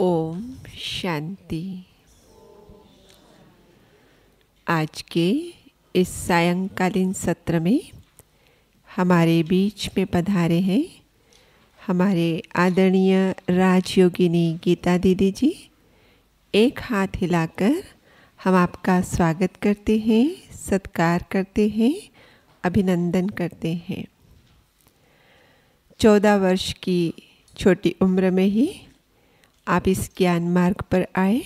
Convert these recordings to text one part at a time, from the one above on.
ओम शांति आज के इस सायंकालीन सत्र में हमारे बीच में पधारे हैं हमारे आदरणीय राजयोगिनी गीता दीदी जी एक हाथ हिलाकर हम आपका स्वागत करते हैं सत्कार करते हैं अभिनंदन करते हैं चौदह वर्ष की छोटी उम्र में ही आप इस ज्ञान मार्ग पर आए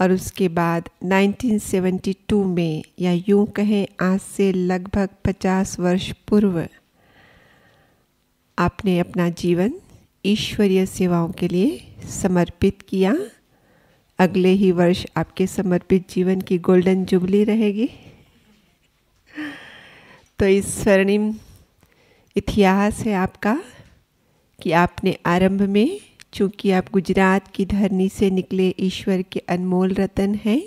और उसके बाद 1972 में या यूं कहें आज से लगभग 50 वर्ष पूर्व आपने अपना जीवन ईश्वरीय सेवाओं के लिए समर्पित किया अगले ही वर्ष आपके समर्पित जीवन की गोल्डन जुबली रहेगी तो इस स्वर्णिम इतिहास है आपका कि आपने आरंभ में चूँकि आप गुजरात की धरनी से निकले ईश्वर के अनमोल रतन हैं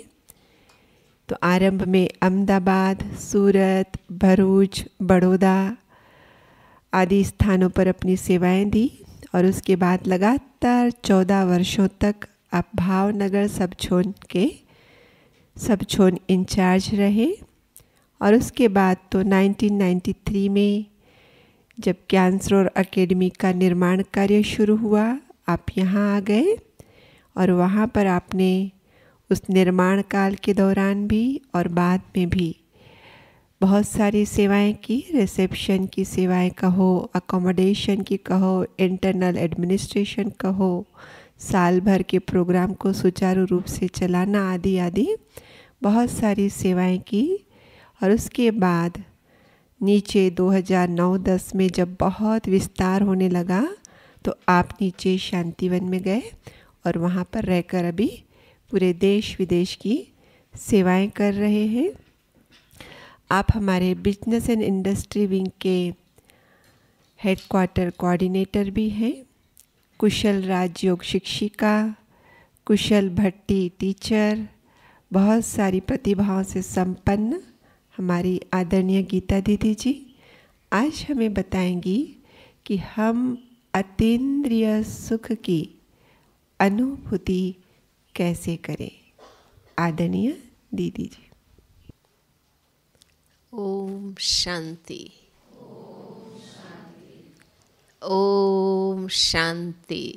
तो आरंभ में अहमदाबाद सूरत भरूच बड़ौदा आदि स्थानों पर अपनी सेवाएं दी और उसके बाद लगातार चौदह वर्षों तक आप भावनगर सब छोन के सब छोन इंचार्ज रहे और उसके बाद तो 1993 में जब कैंसर और अकेडमी का निर्माण कार्य शुरू हुआ आप यहाँ आ गए और वहाँ पर आपने उस निर्माण काल के दौरान भी और बाद में भी बहुत सारी सेवाएं की रिसेप्शन की सेवाएं कहो अकोमोडेशन की कहो इंटरनल एडमिनिस्ट्रेशन कहो साल भर के प्रोग्राम को सुचारू रूप से चलाना आदि आदि बहुत सारी सेवाएं की और उसके बाद नीचे 2009-10 में जब बहुत विस्तार होने लगा तो आप नीचे शांतिवन में गए और वहाँ पर रहकर अभी पूरे देश विदेश की सेवाएं कर रहे हैं आप हमारे बिजनेस एंड इंडस्ट्री विंग के हेडक्वार्टर कोऑर्डिनेटर भी हैं कुशल राजयोग शिक्षिका कुशल भट्टी टीचर बहुत सारी प्रतिभाओं से संपन्न हमारी आदरणीय गीता दीदी जी आज हमें बताएंगी कि हम अतीन्द्रिय सुख की अनुभूति कैसे करें आदरणीय दीदी जी ओम शांति ओम शांति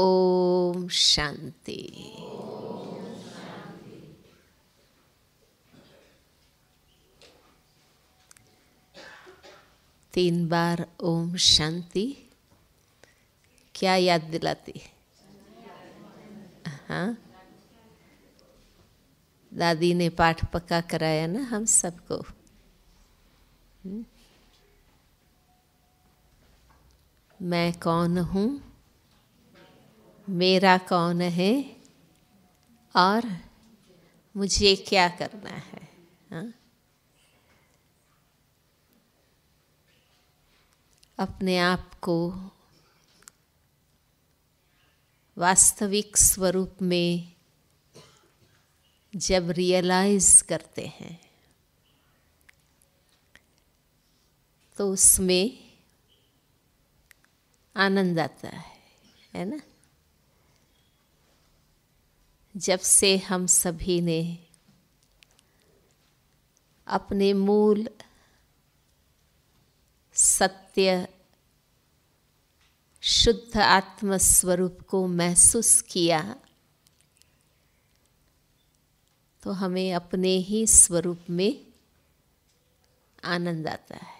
ओम शांति तीन बार ओम शांति क्या याद दिलाती हाँ दादी ने पाठ पक्का कराया ना हम सबको हम्म। मैं कौन हूँ मेरा कौन है और मुझे क्या करना है हाँ अपने आप को वास्तविक स्वरूप में जब रियलाइज करते हैं तो उसमें आनंद आता है है ना जब से हम सभी ने अपने मूल सत्य शुद्ध आत्मस्वरूप को महसूस किया तो हमें अपने ही स्वरूप में आनंद आता है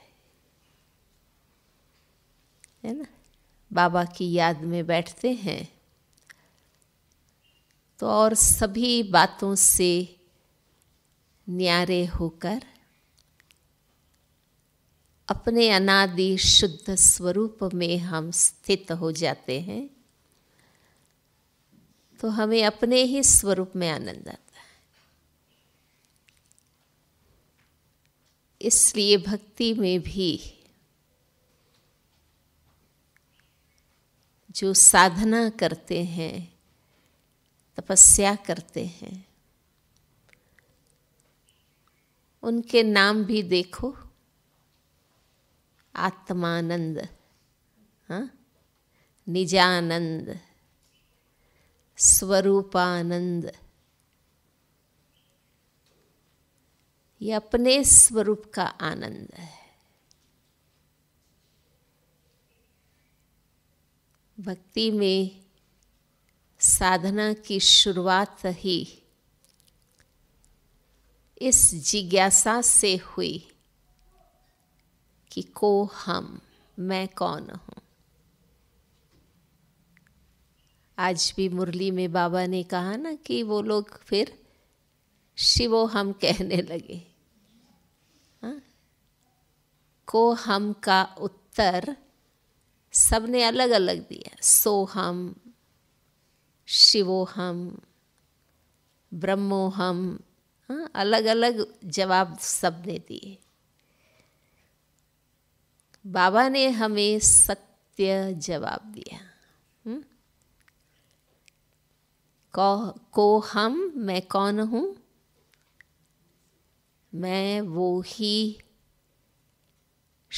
है ना बाबा की याद में बैठते हैं तो और सभी बातों से न्यारे होकर अपने अनादि शुद्ध स्वरूप में हम स्थित हो जाते हैं तो हमें अपने ही स्वरूप में आनंद आता है इसलिए भक्ति में भी जो साधना करते हैं तपस्या करते हैं उनके नाम भी देखो आत्मानंद हाँ निजानंद स्वरूपानंद ये अपने स्वरूप का आनंद है भक्ति में साधना की शुरुआत ही इस जिज्ञासा से हुई कि को हम मैं कौन हूँ आज भी मुरली में बाबा ने कहा ना कि वो लोग फिर शिवो हम कहने लगे हा? को हम का उत्तर सबने अलग अलग दिया सो हम शिवो हम ब्रह्मो हम हा? अलग अलग जवाब सबने दिए बाबा ने हमें सत्य जवाब दिया हम्म? को, को हम मैं कौन हूँ मैं वो ही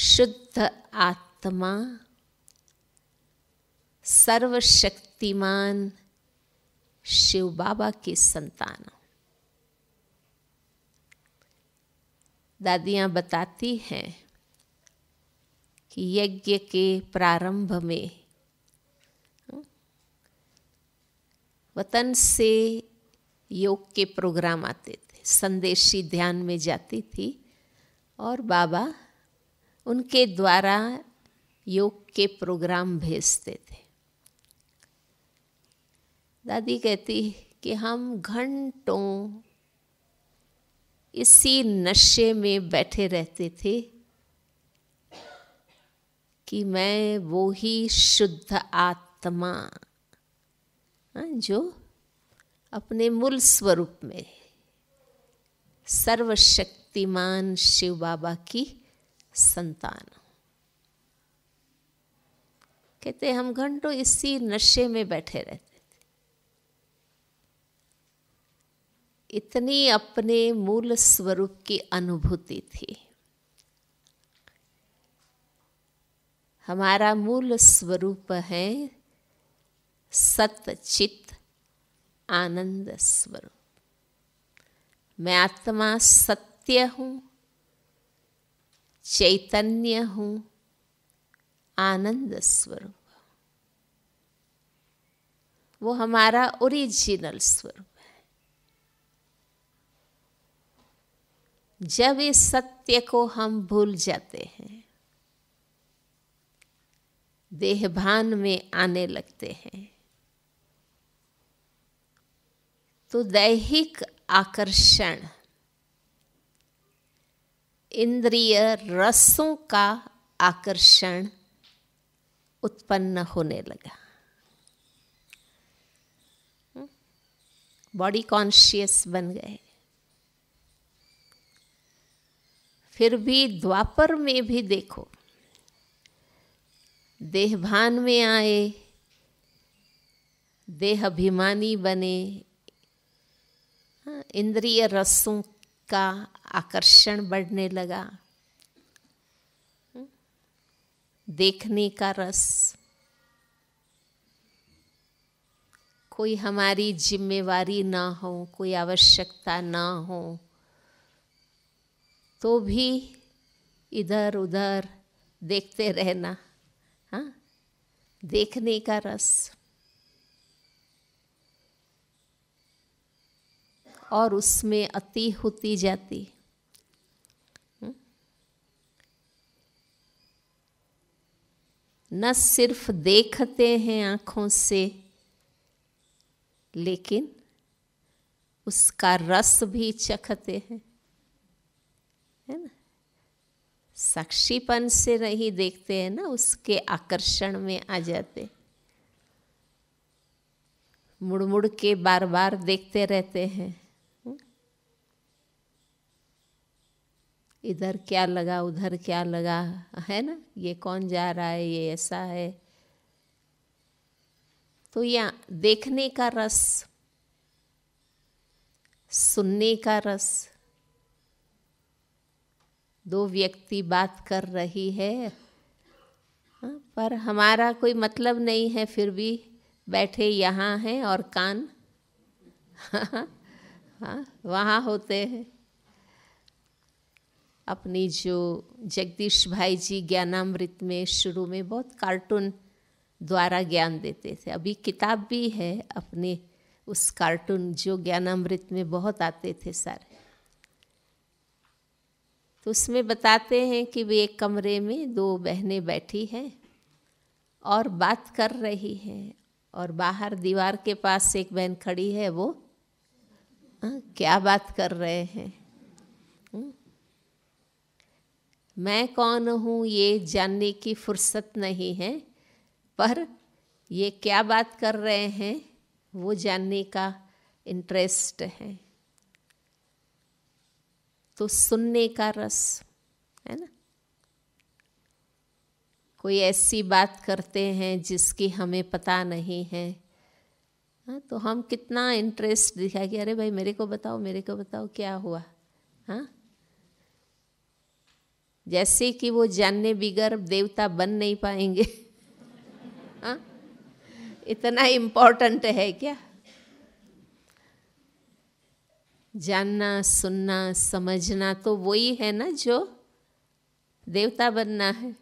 शुद्ध आत्मा सर्वशक्तिमान शिव बाबा की संतान दादियाँ बताती हैं कि यज्ञ के प्रारंभ में वतन से योग के प्रोग्राम आते थे संदेशी ध्यान में जाती थी और बाबा उनके द्वारा योग के प्रोग्राम भेजते थे दादी कहती कि हम घंटों इसी नशे में बैठे रहते थे कि मैं वो ही शुद्ध आत्मा हाँ, जो अपने मूल स्वरूप में सर्वशक्तिमान शिव बाबा की संतान कहते हम घंटों इसी नशे में बैठे रहते थे इतनी अपने मूल स्वरूप की अनुभूति थी हमारा मूल स्वरूप है सत्चित आनंद स्वरूप मैं आत्मा सत्य हूँ चैतन्य हूँ आनंद स्वरूप वो हमारा ओरिजिनल स्वरूप है जब इस सत्य को हम भूल जाते हैं देहभान में आने लगते हैं तो दैहिक आकर्षण इंद्रिय रसों का आकर्षण उत्पन्न होने लगा बॉडी हम्म? कॉन्शियस बन गए फिर भी द्वापर में भी देखो देहभान में आए देह अभिमानी बने हाँ, इंद्रिय रसों का आकर्षण बढ़ने लगा हाँ, देखने का रस कोई हमारी जिम्मेवारी ना हो कोई आवश्यकता ना हो तो भी इधर उधर देखते रहना हाँ देखने का रस और उसमें अति होती जाती हम्म? न सिर्फ देखते हैं आँखों से लेकिन उसका रस भी चखते हैं है ना साक्षीपन से नहीं देखते हैं ना उसके आकर्षण में आ जाते मुड़ मुड़ के बार बार देखते रहते हैं इधर क्या लगा उधर क्या लगा है ना ये कौन जा रहा है ये ऐसा है तो या देखने का रस सुनने का रस दो व्यक्ति बात कर रही है हाँ, पर हमारा कोई मतलब नहीं है फिर भी बैठे यहाँ हैं और कान हाँ, वहाँ होते हैं अपनी जो जगदीश भाई जी ज्ञानामृत में शुरू में बहुत कार्टून द्वारा ज्ञान देते थे अभी किताब भी है अपने उस कार्टून जो ज्ञानामृत में बहुत आते थे सारे तो उसमें बताते हैं कि वे एक कमरे में दो बहनें बैठी हैं और बात कर रही हैं और बाहर दीवार के पास एक बहन खड़ी है वो आ, क्या बात कर रहे हैं मैं कौन हूँ ये जानने की फुर्सत नहीं है पर ये क्या बात कर रहे हैं वो जानने का इंटरेस्ट है तो सुनने का रस है ना कोई ऐसी बात करते हैं जिसकी हमें पता नहीं है हाँ तो हम कितना इंटरेस्ट दिखा कि अरे भाई मेरे को बताओ मेरे को बताओ क्या हुआ हाँ जैसे कि वो जानने बिगर देवता बन नहीं पाएंगे हाँ इतना इम्पोर्टेंट है क्या जानना सुनना समझना तो वही है ना जो देवता बनना है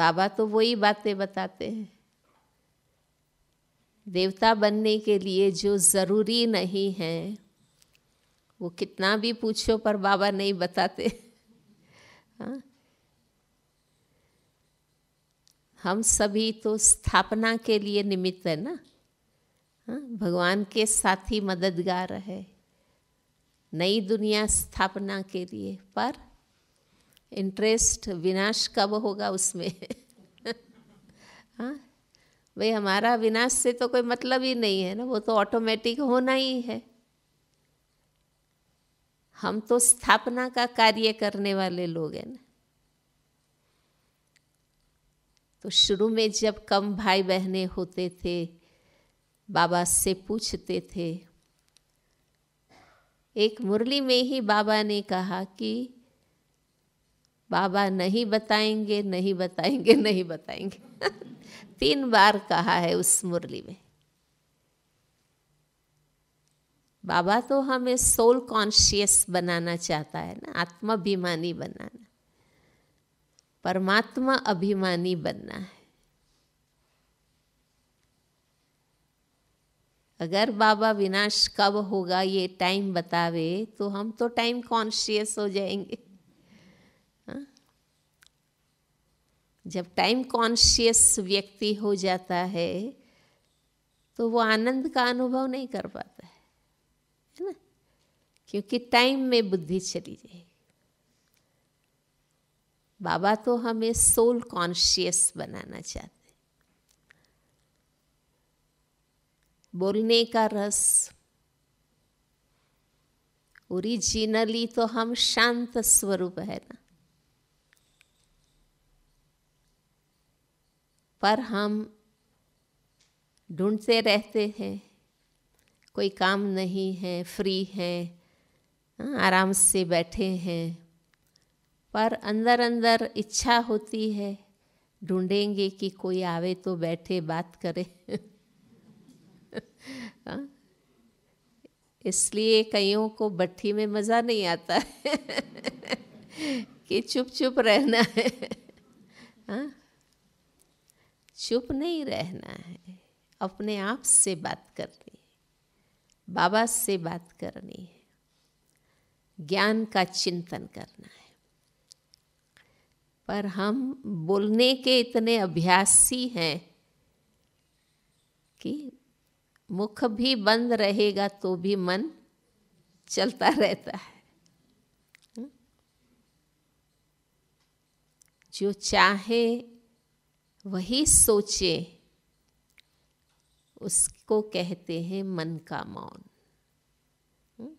बाबा तो वही बातें बताते हैं देवता बनने के लिए जो ज़रूरी नहीं है वो कितना भी पूछो पर बाबा नहीं बताते हाँ। हम सभी तो स्थापना के लिए निमित्त है ना हाँ, भगवान के साथ ही मददगार है नई दुनिया स्थापना के लिए पर इंटरेस्ट विनाश कब होगा उसमें हाँ भाई हमारा विनाश से तो कोई मतलब ही नहीं है ना वो तो ऑटोमेटिक होना ही है हम तो स्थापना का कार्य करने वाले लोग हैं ना तो शुरू में जब कम भाई बहने होते थे बाबा से पूछते थे एक मुरली में ही बाबा ने कहा कि बाबा नहीं बताएंगे नहीं बताएंगे नहीं बताएंगे तीन बार कहा है उस मुरली में बाबा तो हमें सोल कॉन्शियस बनाना चाहता है ना आत्माभिमानी बनाना परमात्मा अभिमानी बनना है अगर बाबा विनाश कब होगा ये टाइम बतावे तो हम तो टाइम कॉन्शियस हो जाएंगे हाँ? जब टाइम कॉन्शियस व्यक्ति हो जाता है तो वो आनंद का अनुभव नहीं कर पाता है है ना क्योंकि टाइम में बुद्धि चली जाएगी बाबा तो हमें सोल कॉन्शियस बनाना चाहते बोलने का रस ओरिजिनली तो हम शांत स्वरूप है ना पर हम ढूंढते रहते हैं कोई काम नहीं है फ्री है हाँ, आराम से बैठे हैं पर अंदर अंदर इच्छा होती है ढूंढेंगे कि कोई आवे तो बैठे बात करे हाँ? इसलिए कईयों को भट्ठी में मज़ा नहीं आता है कि चुप चुप रहना है हाँ चुप नहीं रहना है अपने आप से बात करनी है बाबा से बात करनी है ज्ञान का चिंतन करना है पर हम बोलने के इतने अभ्यासी हैं कि मुख भी बंद रहेगा तो भी मन चलता रहता है हम्म? जो चाहे वही सोचे उसको कहते हैं मन का मौन हम्म?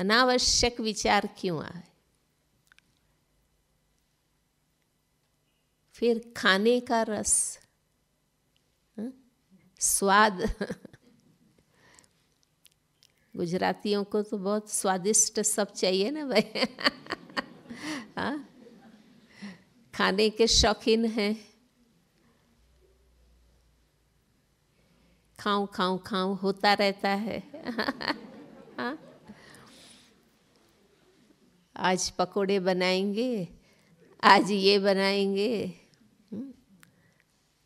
अनावश्यक विचार क्यों आए फिर खाने का रस स्वाद गुजरातियों को तो बहुत स्वादिष्ट सब चाहिए ना भाई हाँ खाने के शौकीन हैं खाऊं खाऊं खाऊं होता रहता है हाँ आज पकोड़े बनाएंगे आज ये बनाएंगे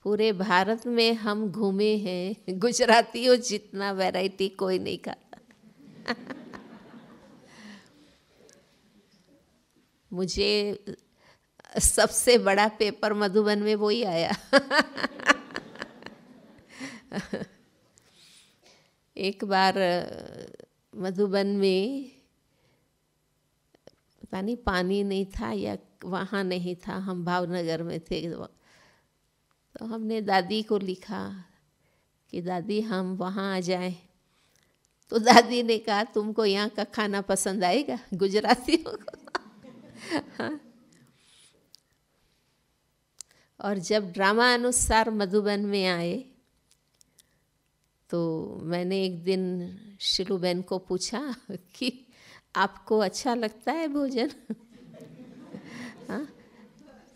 पूरे भारत में हम घूमे हैं गुजरातियों जितना वैरायटी कोई नहीं खाता मुझे सबसे बड़ा पेपर मधुबन में वो ही आया एक बार मधुबन में पता नहीं पानी नहीं था या वहाँ नहीं था हम भावनगर में थे तो हमने दादी को लिखा कि दादी हम वहाँ आ जाएं तो दादी ने कहा तुमको यहाँ का खाना पसंद आएगा गुजरातियों को हाँ। और जब ड्रामा अनुसार मधुबन में आए तो मैंने एक दिन शिलू बहन को पूछा कि आपको अच्छा लगता है भोजन हाँ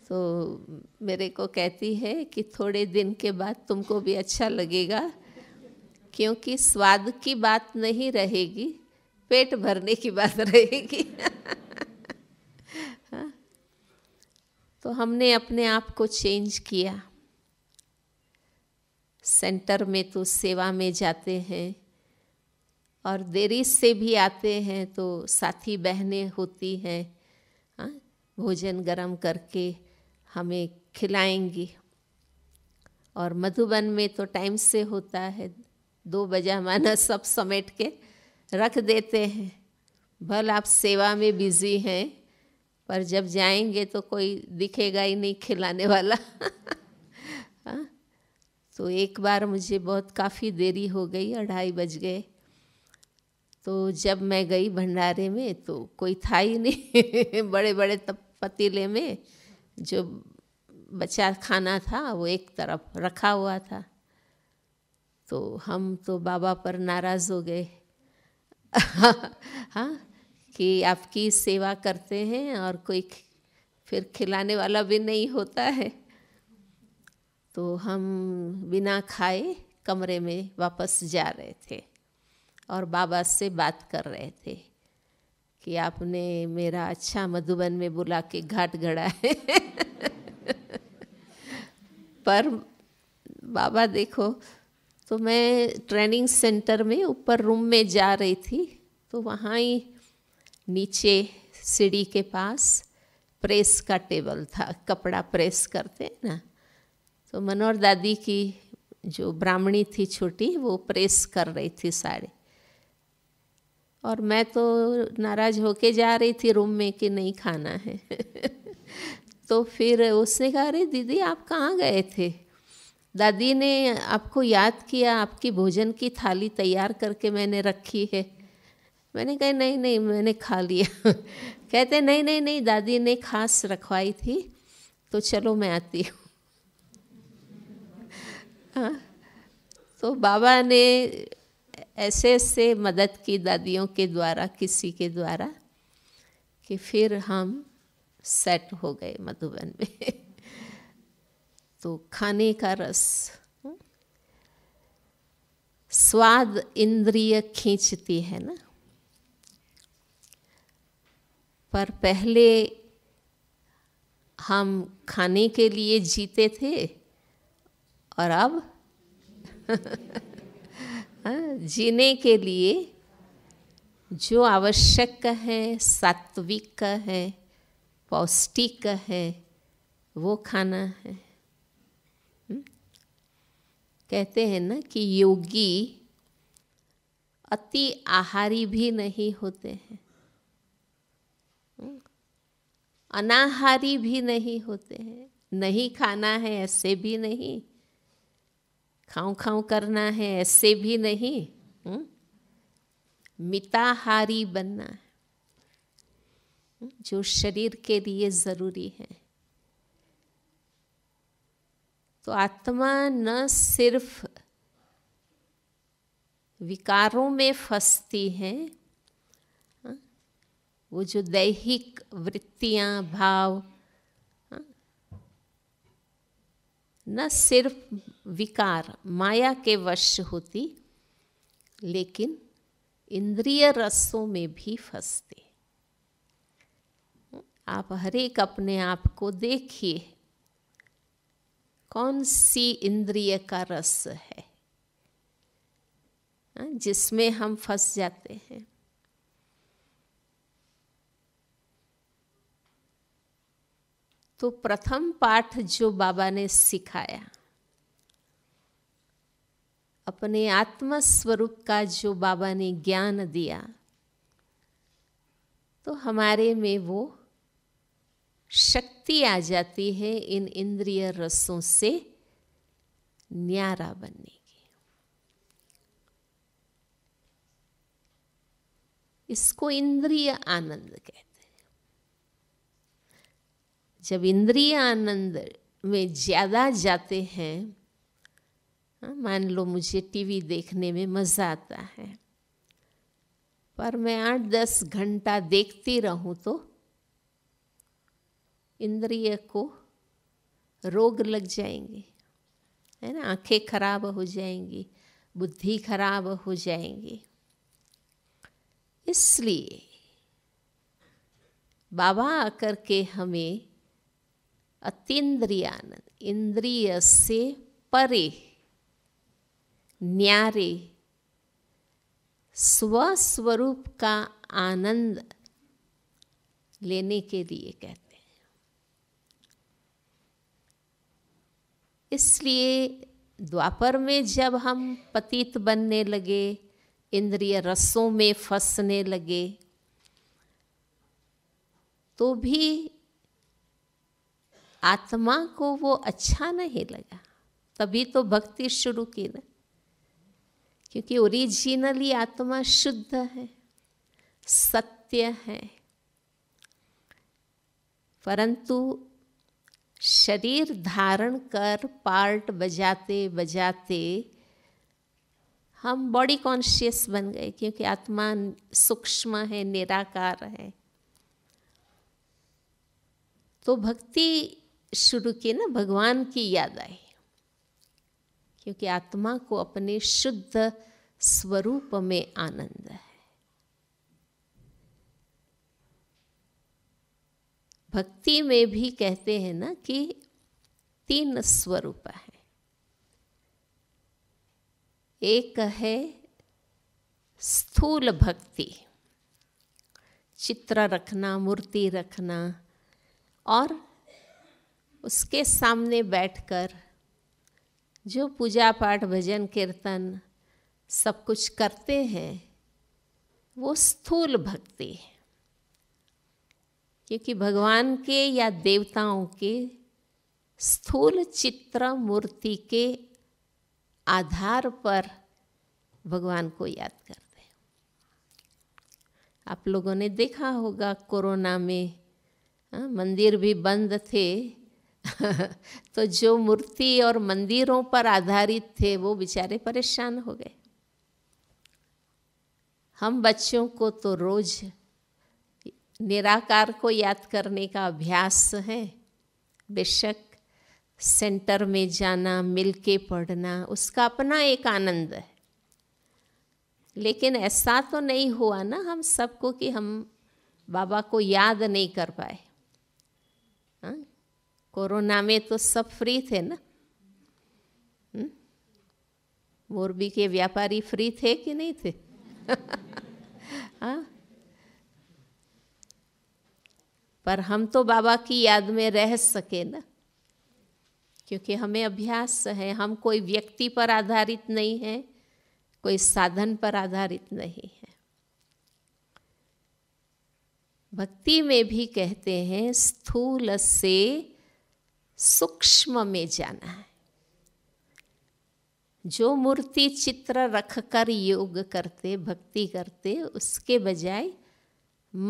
तो मेरे को कहती है कि थोड़े दिन के बाद तुमको भी अच्छा लगेगा क्योंकि स्वाद की बात नहीं रहेगी पेट भरने की बात रहेगी हाँ तो हमने अपने आप को चेंज किया सेंटर में तो सेवा में जाते हैं और देरी से भी आते हैं तो साथी बहनें होती हैं हाँ, भोजन गरम करके हमें खिलाएंगी और मधुबन में तो टाइम से होता है दो बजे हमारा सब समेट के रख देते हैं भल आप सेवा में बिजी हैं पर जब जाएंगे तो कोई दिखेगा ही नहीं खिलाने वाला हाँ, तो एक बार मुझे बहुत काफ़ी देरी हो गई अढ़ाई बज गए तो जब मैं गई भंडारे में तो कोई था ही नहीं बड़े बड़े तप पतीले में जो बचा खाना था वो एक तरफ रखा हुआ था तो हम तो बाबा पर नाराज़ हो गए हाँ कि आपकी सेवा करते हैं और कोई फिर खिलाने वाला भी नहीं होता है तो हम बिना खाए कमरे में वापस जा रहे थे और बाबा से बात कर रहे थे कि आपने मेरा अच्छा मधुबन में बुला के घाट घड़ा है पर बाबा देखो तो मैं ट्रेनिंग सेंटर में ऊपर रूम में जा रही थी तो वहाँ ही नीचे सीढ़ी के पास प्रेस का टेबल था कपड़ा प्रेस करते ना तो मनोहर दादी की जो ब्राह्मणी थी छोटी वो प्रेस कर रही थी साड़ी और मैं तो नाराज़ होके जा रही थी रूम में कि नहीं खाना है तो फिर उसने कहा अरे दीदी आप कहाँ गए थे दादी ने आपको याद किया आपकी भोजन की थाली तैयार करके मैंने रखी है मैंने कहा नहीं नहीं मैंने खा लिया कहते नहीं नहीं नहीं दादी ने खास रखवाई थी तो चलो मैं आती हूँ हाँ, तो बाबा ने ऐसे ऐसे मदद की दादियों के द्वारा किसी के द्वारा कि फिर हम सेट हो गए मधुबन में तो खाने का रस हम्म, स्वाद इंद्रिय खींचती है ना पर पहले हम खाने के लिए जीते थे और अब हाँ, जीने के लिए जो आवश्यक है सात्विक है पौष्टिक है वो खाना है हम्म? कहते हैं ना कि योगी अति आहारी भी नहीं होते हैं हम्म? अनाहारी भी नहीं होते हैं नहीं खाना है ऐसे भी नहीं खाऊं खाऊं करना है ऐसे भी नहीं हम्म? मिताहारी बनना है हम्म? जो शरीर के लिए ज़रूरी है तो आत्मा न सिर्फ विकारों में फंसती है हाँ? वो जो दैहिक वृत्तियां भाव हाँ? न सिर्फ विकार माया के वश होती लेकिन इंद्रिय रसों में भी फंसते आप हरेक अपने आप को देखिए कौन सी इंद्रिय का रस है हाँ, जिसमें हम फंस जाते हैं तो प्रथम पाठ जो बाबा ने सिखाया अपने आत्मस्वरूप स्वरूप का जो बाबा ने ज्ञान दिया तो हमारे में वो शक्ति आ जाती है इन इंद्रिय रसों से न्यारा बनने की इसको इंद्रिय आनंद कहते हैं जब इंद्रिय आनंद में ज़्यादा जाते हैं हाँ, मान लो मुझे टीवी देखने में मज़ा आता है पर मैं आठ दस घंटा देखती रहूं तो इंद्रिय को रोग लग जाएंगे है ना आंखें खराब हो जाएंगी बुद्धि खराब हो जाएंगी इसलिए बाबा आकर के हमें अतीन्द्रियानंद इंद्रिय से परे न्यारे स्वस्वरूप का आनंद लेने के लिए कहते हैं इसलिए द्वापर में जब हम पतित बनने लगे इंद्रिय रसों में फंसने लगे तो भी आत्मा को वो अच्छा नहीं लगा तभी तो भक्ति शुरू की ना क्योंकि ओरिजिनली आत्मा शुद्ध है सत्य है परंतु शरीर धारण कर पार्ट बजाते बजाते हम बॉडी कॉन्शियस बन गए क्योंकि आत्मा सूक्ष्म है निराकार है तो भक्ति शुरू की ना भगवान की याद आई क्योंकि आत्मा को अपने शुद्ध स्वरूप में आनंद है भक्ति में भी कहते हैं ना कि तीन स्वरूप है एक है स्थूल भक्ति चित्र रखना मूर्ति रखना और उसके सामने बैठकर जो पूजा पाठ भजन कीर्तन सब कुछ करते हैं वो स्थूल भक्ति है क्योंकि भगवान के या देवताओं के स्थूल चित्र मूर्ति के आधार पर भगवान को याद करते हैं आप लोगों ने देखा होगा कोरोना में आ, हाँ, मंदिर भी बंद थे तो जो मूर्ति और मंदिरों पर आधारित थे वो बेचारे परेशान हो गए हम बच्चों को तो रोज निराकार को याद करने का अभ्यास है बेशक सेंटर में जाना मिलके पढ़ना उसका अपना एक आनंद है लेकिन ऐसा तो नहीं हुआ ना हम सबको कि हम बाबा को याद नहीं कर पाए कोरोना में तो सब फ्री थे ना मोरबी हम्म? के व्यापारी फ्री थे कि नहीं थे हाँ? पर हम तो बाबा की याद में रह सके ना क्योंकि हमें अभ्यास है हम कोई व्यक्ति पर आधारित नहीं है कोई साधन पर आधारित नहीं है भक्ति में भी कहते हैं स्थूल से सूक्ष्म में जाना है जो मूर्ति चित्र रख कर योग करते भक्ति करते उसके बजाय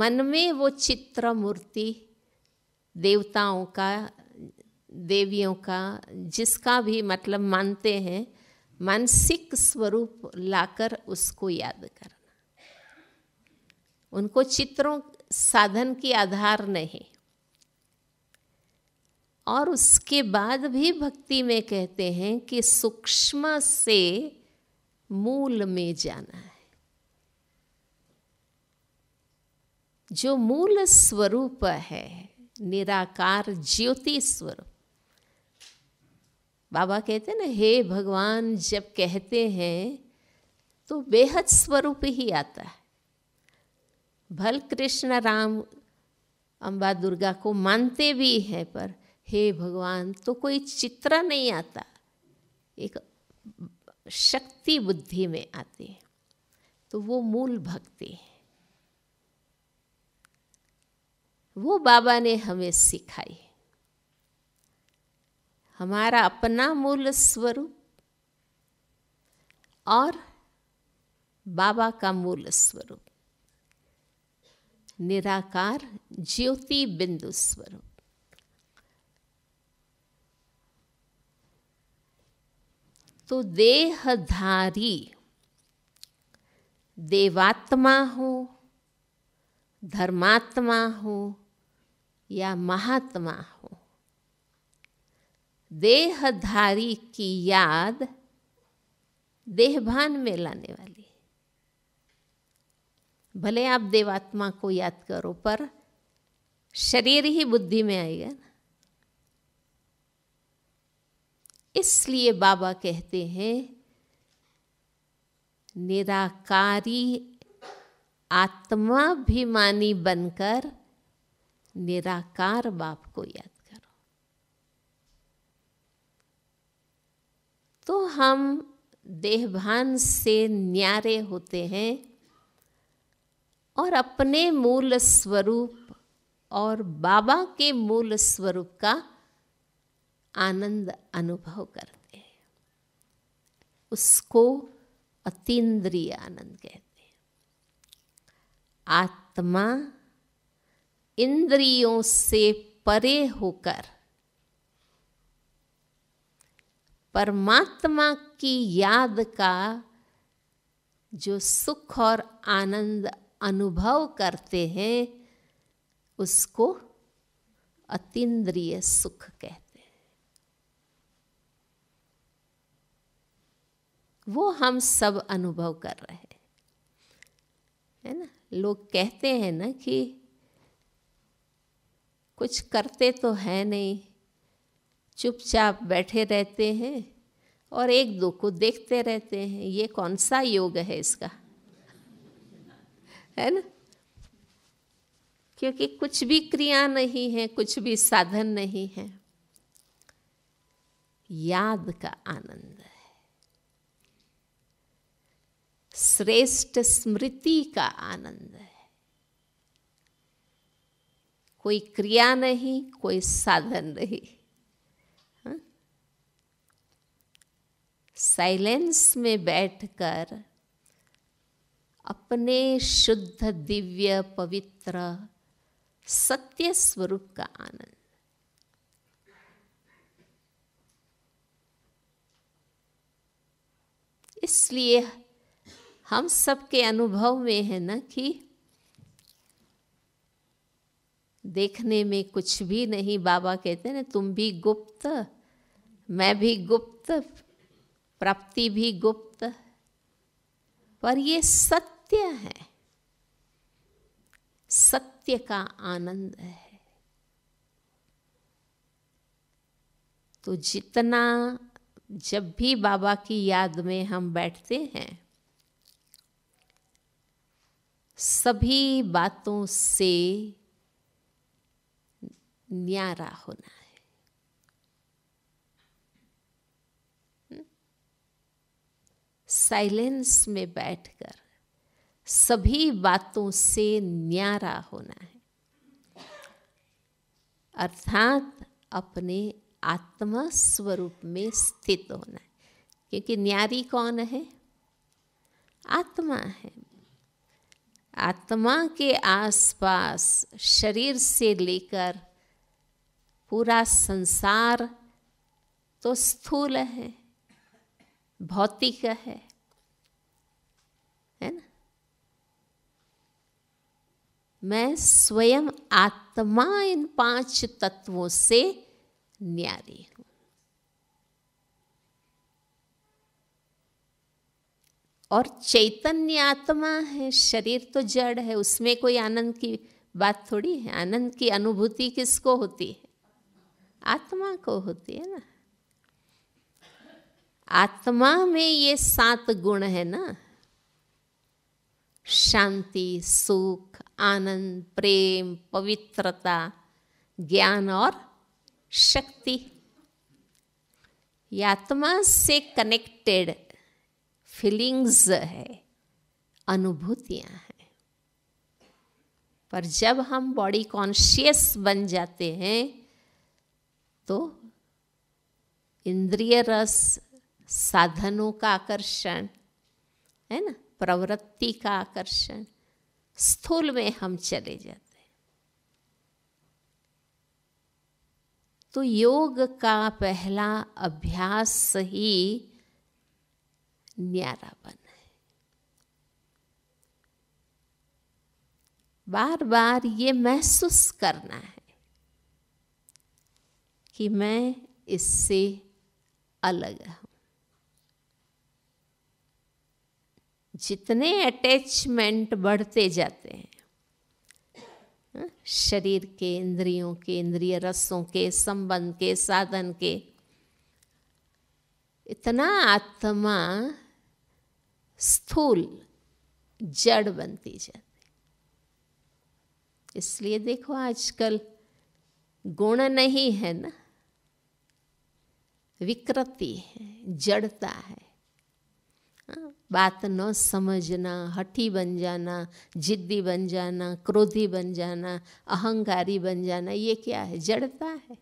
मन में वो चित्र मूर्ति देवताओं का देवियों का जिसका भी मतलब मानते हैं मानसिक स्वरूप लाकर उसको याद करना उनको चित्रों साधन की आधार नहीं और उसके बाद भी भक्ति में कहते हैं कि सूक्ष्म से मूल में जाना है जो मूल स्वरूप है निराकार ज्योति स्वरूप बाबा कहते हैं ना हे भगवान जब कहते हैं तो बेहद स्वरूप ही आता है भल कृष्ण राम अम्बा दुर्गा को मानते भी हैं पर हे भगवान तो कोई चित्र नहीं आता एक शक्ति बुद्धि में आती है तो वो मूल भक्ति है वो बाबा ने हमें सिखाई हमारा अपना मूल स्वरूप और बाबा का मूल स्वरूप निराकार ज्योति बिंदु स्वरूप तो देहधारी देवात्मा हो धर्मात्मा हो या महात्मा हो देहधारी की याद देहभान में लाने वाली भले आप देवात्मा को याद करो पर शरीर ही बुद्धि में आएगा इसलिए बाबा कहते हैं निराकारी आत्माभिमानी बनकर निराकार बाप को याद करो तो हम देहभान से न्यारे होते हैं और अपने मूल स्वरूप और बाबा के मूल स्वरूप का आनंद अनुभव करते हैं उसको अतीन्द्रिय आनंद कहते हैं आत्मा इंद्रियों से परे होकर परमात्मा की याद का जो सुख और आनंद अनुभव करते हैं उसको अतीन्द्रिय सुख कहते वो हम सब अनुभव कर रहे हैं है ना लोग कहते हैं ना कि कुछ करते तो है नहीं चुपचाप बैठे रहते हैं और एक दो को देखते रहते हैं ये कौन सा योग है इसका है ना क्योंकि कुछ भी क्रिया नहीं है कुछ भी साधन नहीं है याद का आनंद श्रेष्ठ स्मृति का आनंद है कोई क्रिया नहीं कोई साधन नहीं हाँ? साइलेंस में बैठकर अपने शुद्ध दिव्य पवित्र सत्य स्वरूप का आनंद इसलिए हम सबके अनुभव में है ना कि देखने में कुछ भी नहीं बाबा कहते ना तुम भी गुप्त मैं भी गुप्त प्राप्ति भी गुप्त पर ये सत्य है सत्य का आनंद है तो जितना जब भी बाबा की याद में हम बैठते हैं सभी बातों से न्यारा होना है साइलेंस हम्म? में बैठकर सभी बातों से न्यारा होना है अर्थात अपने आत्मा स्वरूप में स्थित होना है क्योंकि न्यारी कौन है आत्मा है आत्मा के आसपास शरीर से लेकर पूरा संसार तो स्थूल है भौतिक है है ना मैं स्वयं आत्मा इन पांच तत्वों से न्यारी और चैतन्य आत्मा है शरीर तो जड़ है उसमें कोई आनंद की बात थोड़ी है आनंद की अनुभूति किसको होती है आत्मा को होती है ना आत्मा में ये सात गुण है ना शांति सुख आनंद प्रेम पवित्रता ज्ञान और शक्ति ये आत्मा से कनेक्टेड फीलिंग्स है अनुभूतियां हैं पर जब हम बॉडी कॉन्शियस बन जाते हैं तो इंद्रिय रस साधनों का आकर्षण है ना प्रवृत्ति का आकर्षण स्थूल में हम चले जाते हैं तो योग का पहला अभ्यास ही न्यारापन है बार बार ये महसूस करना है कि मैं इससे अलग हूं जितने अटैचमेंट बढ़ते जाते हैं हाँ, शरीर के इंद्रियों के इंद्रिय रसों के संबंध के साधन के इतना आत्मा स्थूल जड़ बनती जाती इसलिए देखो आजकल गुण नहीं है ना विकृति है जड़ता है हाँ, बात न समझना हठी बन जाना जिद्दी बन जाना क्रोधी बन जाना अहंकारी बन जाना ये क्या है जड़ता है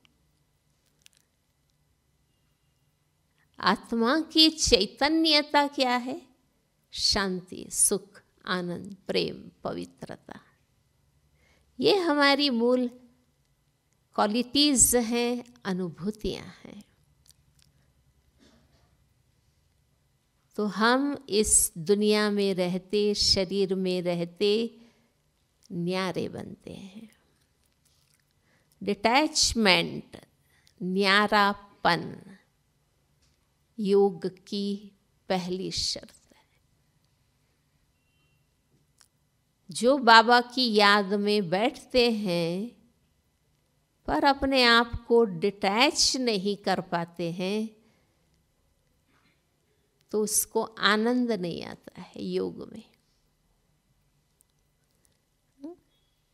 आत्मा की चैतन्यता क्या है शांति सुख आनंद प्रेम पवित्रता ये हमारी मूल क्वालिटीज़ हैं अनुभूतियां हैं तो हम इस दुनिया में रहते शरीर में रहते न्यारे बनते हैं डिटैचमेंट न्यारापन योग की पहली शर्त जो बाबा की याद में बैठते हैं पर अपने आप को डिटैच नहीं कर पाते हैं तो उसको आनंद नहीं आता है योग में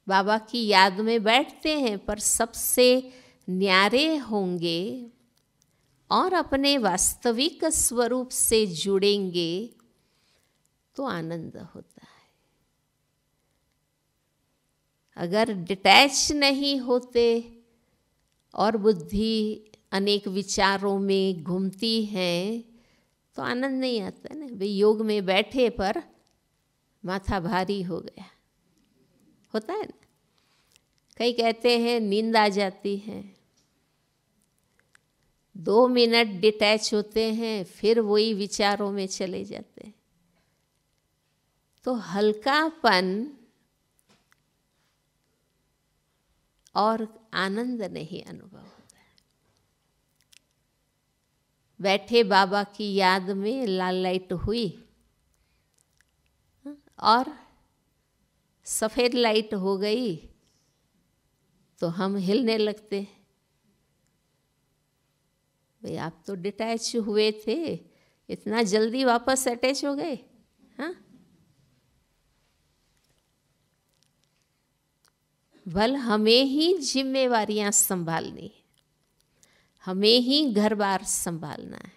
बाबा की याद में बैठते हैं पर सबसे न्यारे होंगे और अपने वास्तविक स्वरूप से जुड़ेंगे तो आनंद होता है अगर डिटैच नहीं होते और बुद्धि अनेक विचारों में घूमती हैं तो आनंद नहीं आता ना भाई योग में बैठे पर माथा भारी हो गया होता है ना कई कहते हैं नींद आ जाती है दो मिनट डिटैच होते हैं फिर वही विचारों में चले जाते हैं तो हल्कापन और आनंद नहीं अनुभव होता है बैठे बाबा की याद में लाल लाइट हुई और सफ़ेद लाइट हो गई तो हम हिलने लगते हैं भाई आप तो डिटैच हुए थे इतना जल्दी वापस अटैच हो गए हाँ बल हमें ही जिम्मेवारियां संभालनी है हमें ही घर बार संभालना है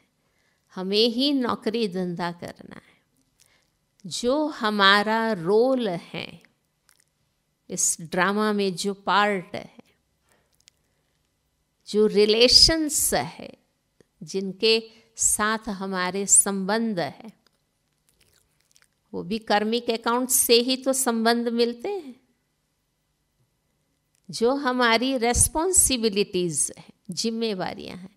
हमें ही नौकरी धंधा करना है जो हमारा रोल है इस ड्रामा में जो पार्ट है जो रिलेशंस है जिनके साथ हमारे संबंध है वो भी कर्मिक अकाउंट से ही तो संबंध मिलते हैं जो हमारी रेस्पॉन्सिबिलिटीज़ है जिम्मेवारियां हैं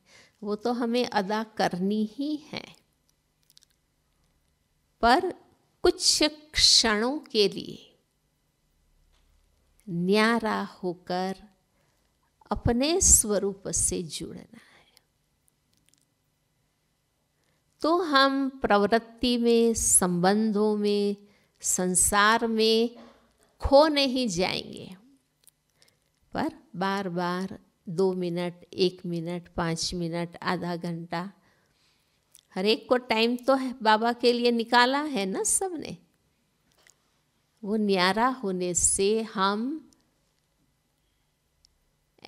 वो तो हमें अदा करनी ही हैं पर कुछ क्षणों के लिए न्यारा होकर अपने स्वरूप से जुड़ना है तो हम प्रवृत्ति में संबंधों में संसार में खो नहीं जाएंगे पर बार बार दो मिनट एक मिनट पाँच मिनट आधा घंटा हर एक को टाइम तो है बाबा के लिए निकाला है ना सबने वो न्यारा होने से हम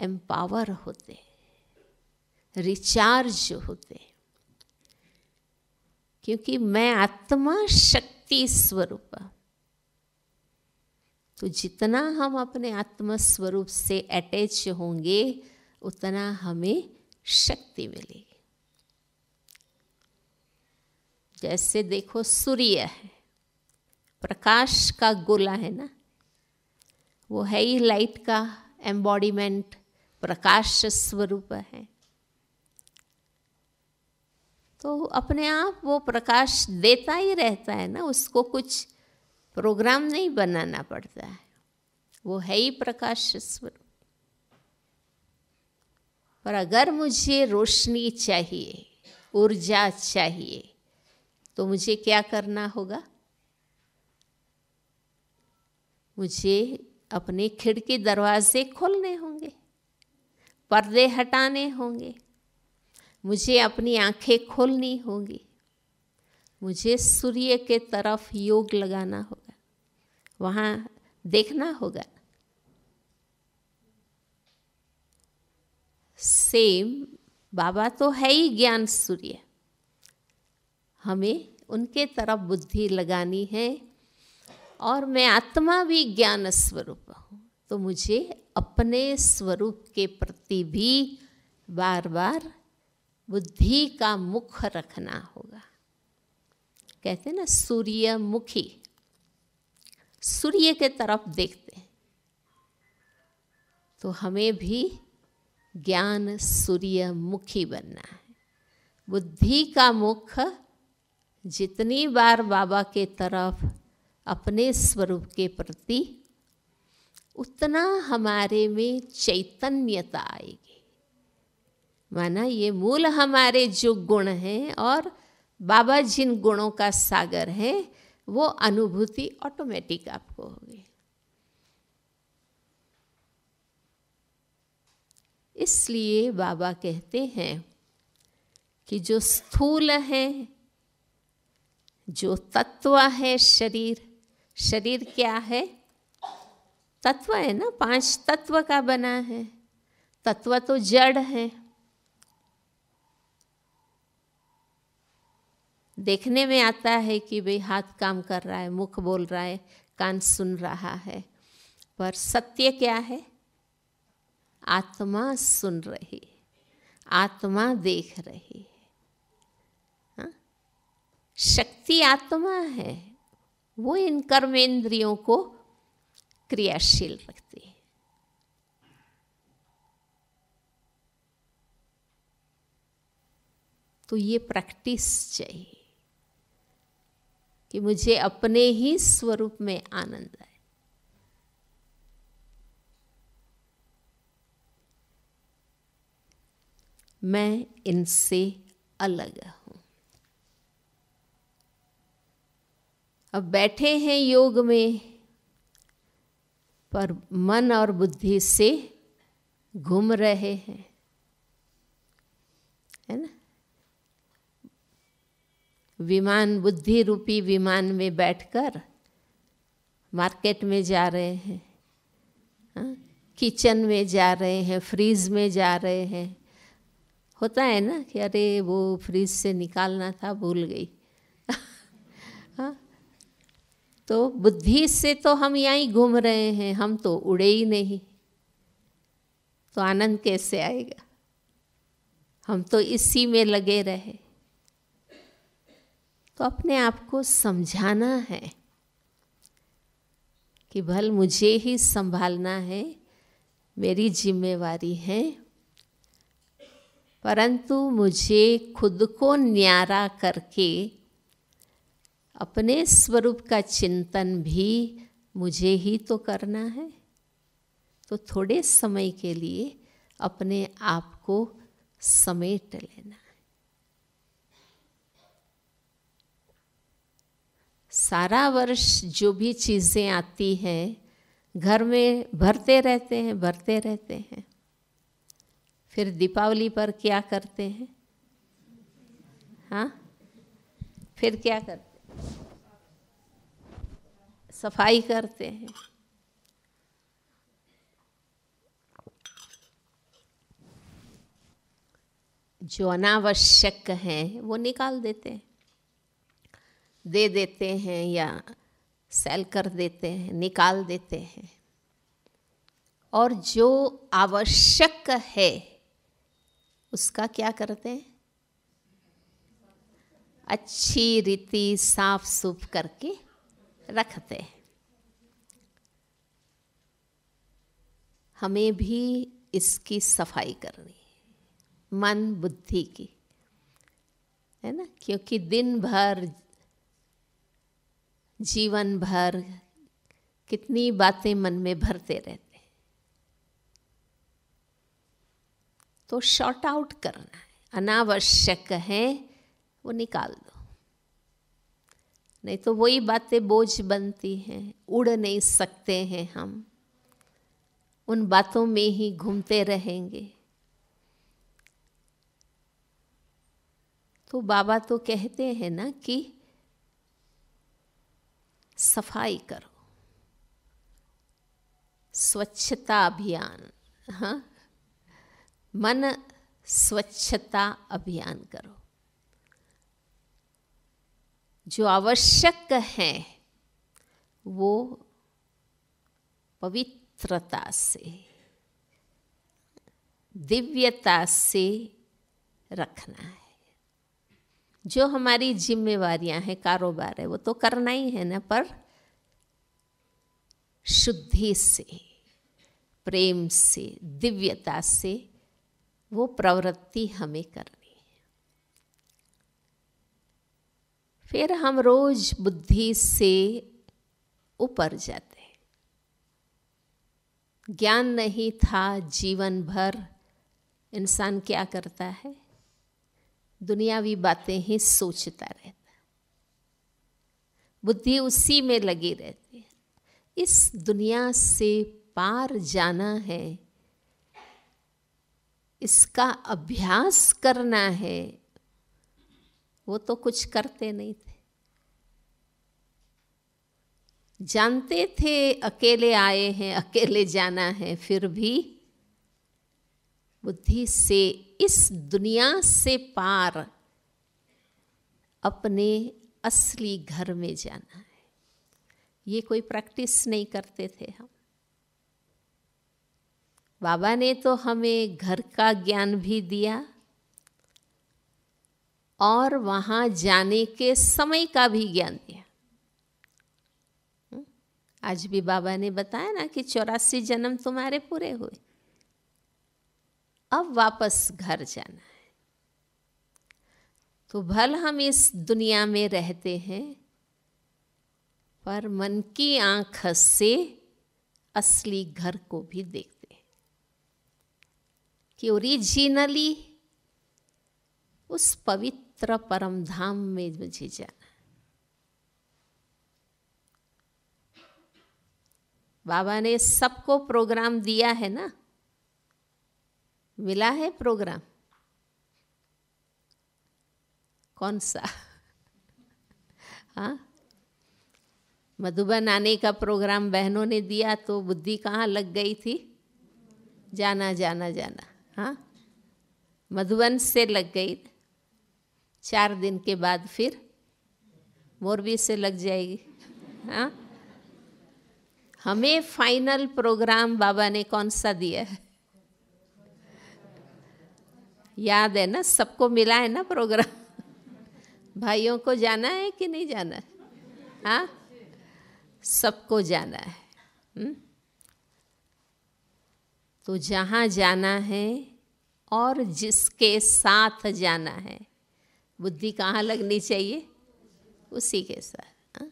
एम्पावर होते रिचार्ज होते क्योंकि मैं आत्मा शक्ति स्वरूप तो जितना हम अपने आत्म स्वरूप से अटैच होंगे उतना हमें शक्ति मिलेगी जैसे देखो सूर्य है प्रकाश का गोला है ना वो है ही लाइट का एम्बॉडीमेंट प्रकाश स्वरूप है तो अपने आप वो प्रकाश देता ही रहता है ना उसको कुछ प्रोग्राम नहीं बनाना पड़ता है वो है ही प्रकाश स्वरूप पर अगर मुझे रोशनी चाहिए ऊर्जा चाहिए तो मुझे क्या करना होगा मुझे अपने खिड़की दरवाजे खोलने होंगे पर्दे हटाने होंगे मुझे अपनी आंखें खोलनी होंगी मुझे सूर्य के तरफ योग लगाना होगा वहाँ देखना होगा सेम बाबा तो है ही ज्ञान सूर्य हमें उनके तरफ बुद्धि लगानी है और मैं आत्मा भी ज्ञान स्वरूप हूँ तो मुझे अपने स्वरूप के प्रति भी बार बार बुद्धि का मुख रखना होगा कहते हैं ना सूर्यमुखी सूर्य के तरफ देखते हैं तो हमें भी ज्ञान सूर्य मुखी बनना है बुद्धि का मुख जितनी बार बाबा के तरफ अपने स्वरूप के प्रति उतना हमारे में चैतन्यता आएगी माना ये मूल हमारे जो गुण हैं और बाबा जिन गुणों का सागर है वो अनुभूति ऑटोमेटिक आपको होगी इसलिए बाबा कहते हैं कि जो स्थूल है जो तत्व है शरीर शरीर क्या है तत्व है ना पांच तत्व का बना है तत्व तो जड़ है देखने में आता है कि भाई हाथ काम कर रहा है मुख बोल रहा है कान सुन रहा है पर सत्य क्या है आत्मा सुन रही आत्मा देख रही है हा? शक्ति आत्मा है वो इन कर्मेंद्रियों को क्रियाशील रखती है तो ये प्रैक्टिस चाहिए कि मुझे अपने ही स्वरूप में आनंद आए मैं इनसे अलग हूं अब बैठे हैं योग में पर मन और बुद्धि से घूम रहे हैं है ना विमान बुद्धि रूपी विमान में बैठकर मार्केट में जा रहे हैं हाँ, किचन में जा रहे हैं फ्रीज में जा रहे हैं होता है ना कि अरे वो फ्रीज से निकालना था भूल गई हाँ, तो बुद्धि से तो हम यहीं घूम रहे हैं हम तो उड़े ही नहीं तो आनंद कैसे आएगा हम तो इसी में लगे रहे तो अपने आप को समझाना है कि भल मुझे ही संभालना है मेरी जिम्मेवारी है परंतु मुझे खुद को न्यारा करके अपने स्वरूप का चिंतन भी मुझे ही तो करना है तो थोड़े समय के लिए अपने आप को समेट लेना सारा वर्ष जो भी चीज़ें आती हैं घर में भरते रहते हैं भरते रहते हैं फिर दीपावली पर क्या करते हैं हाँ फिर क्या करते हैं? सफाई करते हैं जो अनावश्यक हैं वो निकाल देते हैं दे देते हैं या सेल कर देते हैं निकाल देते हैं और जो आवश्यक है उसका क्या करते हैं अच्छी रीति साफ सुफ करके रखते हैं हमें भी इसकी सफाई करनी है मन बुद्धि की है ना क्योंकि दिन भर जीवन भर कितनी बातें मन में भरते रहते तो शॉर्ट आउट करना है अनावश्यक है वो निकाल दो नहीं तो वही बातें बोझ बनती हैं उड़ नहीं सकते हैं हम उन बातों में ही घूमते रहेंगे तो बाबा तो कहते हैं ना कि सफाई करो स्वच्छता अभियान हाँ मन स्वच्छता अभियान करो जो आवश्यक है वो पवित्रता से दिव्यता से रखना है जो हमारी जिम्मेवारियां हैं कारोबार है वो तो करना ही है ना पर शुद्धि से प्रेम से दिव्यता से वो प्रवृत्ति हमें करनी है फिर हम रोज बुद्धि से ऊपर जाते हैं ज्ञान नहीं था जीवन भर इंसान क्या करता है दुनियावी बातें ही सोचता रहता बुद्धि उसी में लगी रहती है इस दुनिया से पार जाना है इसका अभ्यास करना है वो तो कुछ करते नहीं थे जानते थे अकेले आए हैं अकेले जाना है फिर भी बुद्धि से इस दुनिया से पार अपने असली घर में जाना है ये कोई प्रैक्टिस नहीं करते थे हम बाबा ने तो हमें घर का ज्ञान भी दिया और वहाँ जाने के समय का भी ज्ञान दिया हम्म? आज भी बाबा ने बताया ना कि चौरासी जन्म तुम्हारे पूरे हुए अब वापस घर जाना है तो भल हम इस दुनिया में रहते हैं पर मन की आंख से असली घर को भी देखते हैं कि ओरिजिनली उस पवित्र परम धाम में मुझे जाना बाबा ने सबको प्रोग्राम दिया है ना मिला है प्रोग्राम कौन सा हाँ मधुबन आने का प्रोग्राम बहनों ने दिया तो बुद्धि कहाँ लग गई थी जाना जाना जाना हाँ मधुबन से लग गई चार दिन के बाद फिर मोरबी से लग जाएगी हाँ हमें फाइनल प्रोग्राम बाबा ने कौन सा दिया है याद है ना सबको मिला है ना प्रोग्राम भाइयों को जाना है कि नहीं जाना है हाँ सबको जाना है हुँ? हम्म? तो जहाँ जाना है और जिसके साथ जाना है बुद्धि कहाँ लगनी चाहिए उसी के साथ हाँ?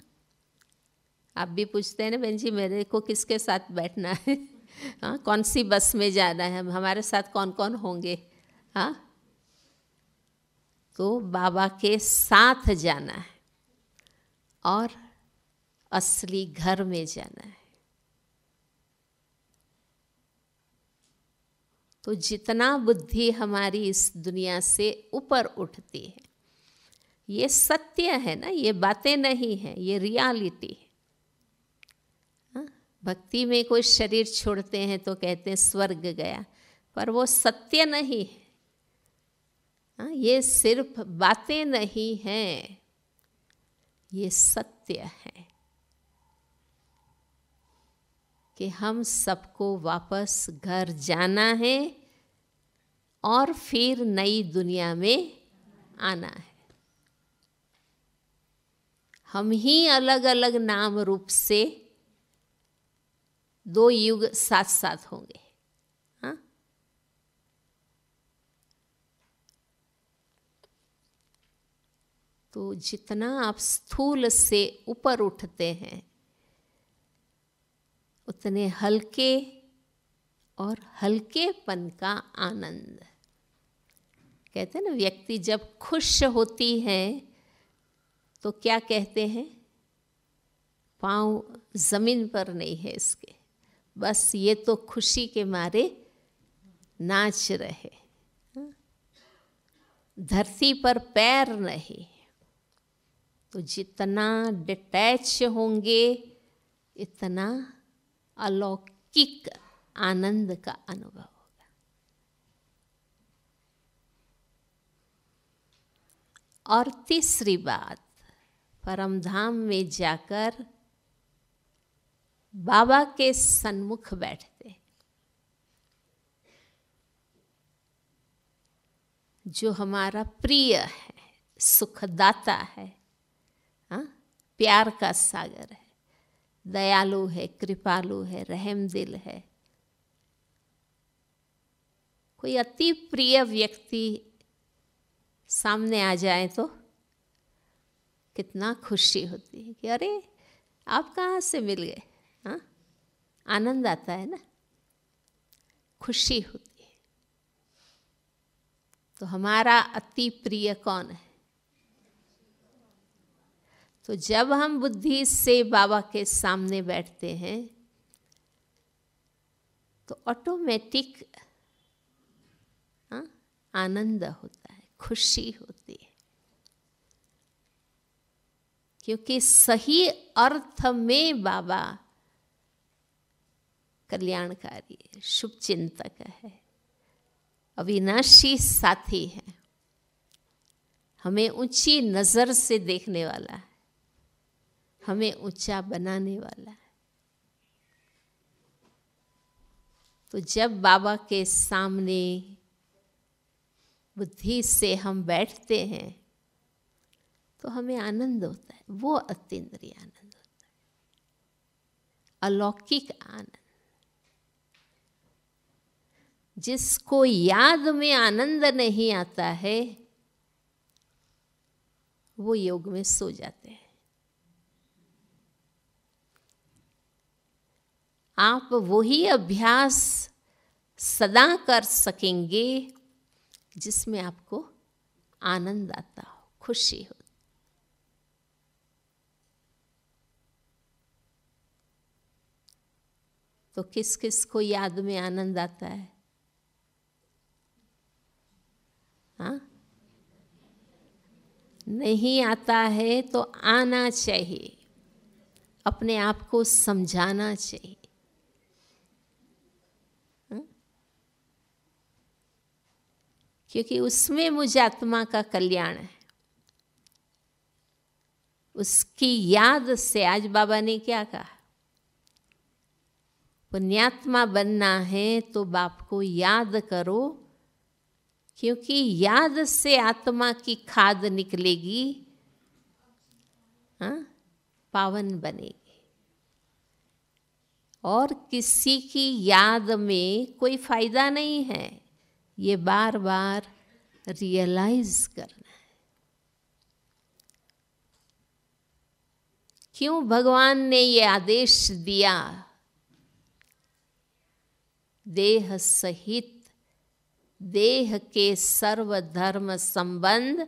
आप भी पूछते हैं ना बहन जी मेरे को किसके साथ बैठना है हाँ कौन सी बस में जाना है हमारे साथ कौन कौन होंगे हाँ तो बाबा के साथ जाना है और असली घर में जाना है तो जितना बुद्धि हमारी इस दुनिया से ऊपर उठती है ये सत्य है ना ये बातें नहीं है ये रियलिटी है हाँ? भक्ति में कोई शरीर छोड़ते हैं तो कहते हैं स्वर्ग गया पर वो सत्य नहीं है हाँ, ये सिर्फ बातें नहीं हैं ये सत्य है कि हम सबको वापस घर जाना है और फिर नई दुनिया में आना है हम ही अलग अलग नाम रूप से दो युग साथ साथ होंगे तो जितना आप स्थूल से ऊपर उठते हैं उतने हल्के और हल्केपन का आनंद कहते हैं ना व्यक्ति जब खुश होती है तो क्या कहते हैं पांव ज़मीन पर नहीं है इसके बस ये तो खुशी के मारे नाच रहे हाँ? धरती पर पैर नहीं तो जितना डिटैच होंगे इतना अलौकिक आनंद का अनुभव होगा और तीसरी बात परमधाम में जाकर बाबा के सन्मुख बैठते जो हमारा प्रिय है सुखदाता है प्यार का सागर है दयालु है कृपालु है रहम दिल है कोई अति प्रिय व्यक्ति सामने आ जाए तो कितना खुशी होती है कि अरे आप कहाँ से मिल गए हाँ आनंद आता है ना खुशी होती है तो हमारा अति प्रिय कौन है तो जब हम बुद्धि से बाबा के सामने बैठते हैं तो ऑटोमेटिक हाँ, आनंद होता है खुशी होती है क्योंकि सही अर्थ में बाबा कल्याणकारी है शुभ चिंतक है अविनाशी साथी है हमें ऊंची नज़र से देखने वाला है हमें ऊंचा बनाने वाला है तो जब बाबा के सामने बुद्धि से हम बैठते हैं तो हमें आनंद होता है वो अत्यंद्रिय आनंद होता है अलौकिक आनंद जिसको याद में आनंद नहीं आता है वो योग में सो जाते हैं आप वही अभ्यास सदा कर सकेंगे जिसमें आपको आनंद आता हो खुशी हो तो किस किस को याद में आनंद आता है हाँ नहीं आता है तो आना चाहिए अपने आप को समझाना चाहिए क्योंकि उसमें मुझे आत्मा का कल्याण है उसकी याद से आज बाबा ने क्या कहा पुण्यात्मा बनना है तो बाप को याद करो क्योंकि याद से आत्मा की खाद निकलेगी हाँ पावन बनेगी और किसी की याद में कोई फायदा नहीं है ये बार बार रियलाइज करना है क्यों भगवान ने ये आदेश दिया देह सहित देह के सर्वधर्म संबंध